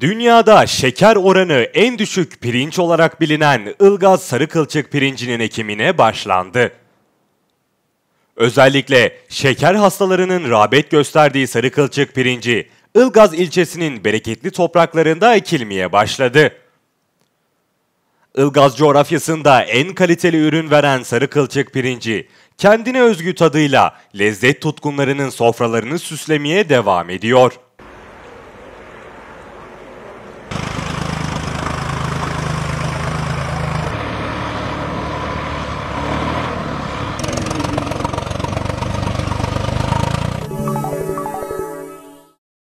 Dünyada şeker oranı en düşük pirinç olarak bilinen ılgaz sarı kılçık pirincinin ekimine başlandı. Özellikle şeker hastalarının rağbet gösterdiği sarı kılçık pirinci Ilgaz ilçesinin bereketli topraklarında ekilmeye başladı. Ilgaz coğrafyasında en kaliteli ürün veren sarı kılçık pirinci, kendine özgü tadıyla lezzet tutkunlarının sofralarını süslemeye devam ediyor.